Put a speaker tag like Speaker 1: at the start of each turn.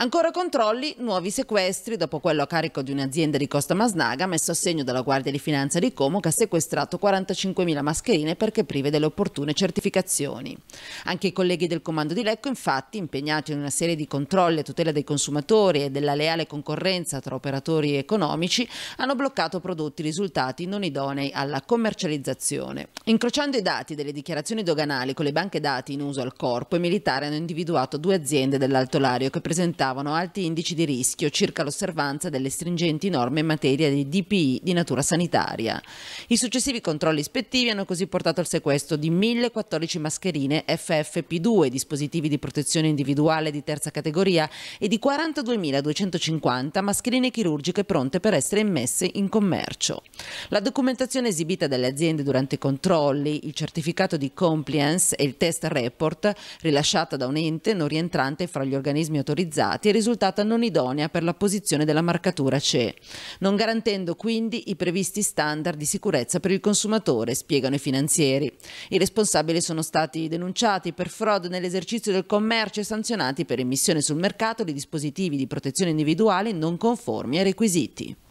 Speaker 1: Ancora controlli, nuovi sequestri dopo quello a carico di un'azienda di Costa Masnaga messo a segno dalla Guardia di Finanza di Como che ha sequestrato 45.000 mascherine perché prive delle opportune certificazioni. Anche i colleghi del comando di Lecco infatti impegnati in una serie di controlli a tutela dei consumatori e della leale concorrenza tra operatori economici hanno bloccato prodotti risultati non idonei alla commercializzazione. Incrociando i dati delle dichiarazioni doganali con le banche dati in uso al corpo, i militari hanno individuato due aziende dell'Altolario che presentavano presentavano alti indici di rischio circa l'osservanza delle stringenti norme in materia di DPI di natura sanitaria. I successivi controlli ispettivi hanno così portato al sequestro di 1014 mascherine FFP2, dispositivi di protezione individuale di terza categoria e di 42.250 mascherine chirurgiche pronte per essere immesse in commercio. La documentazione esibita dalle aziende durante i controlli, il certificato di compliance e il test report rilasciato da un ente non rientrante fra gli organismi autorizzati risultati è risultata non idonea per la posizione della marcatura CE, non garantendo quindi i previsti standard di sicurezza per il consumatore, spiegano i finanzieri. I responsabili sono stati denunciati per frode nell'esercizio del commercio e sanzionati per emissione sul mercato di dispositivi di protezione individuale non conformi ai requisiti.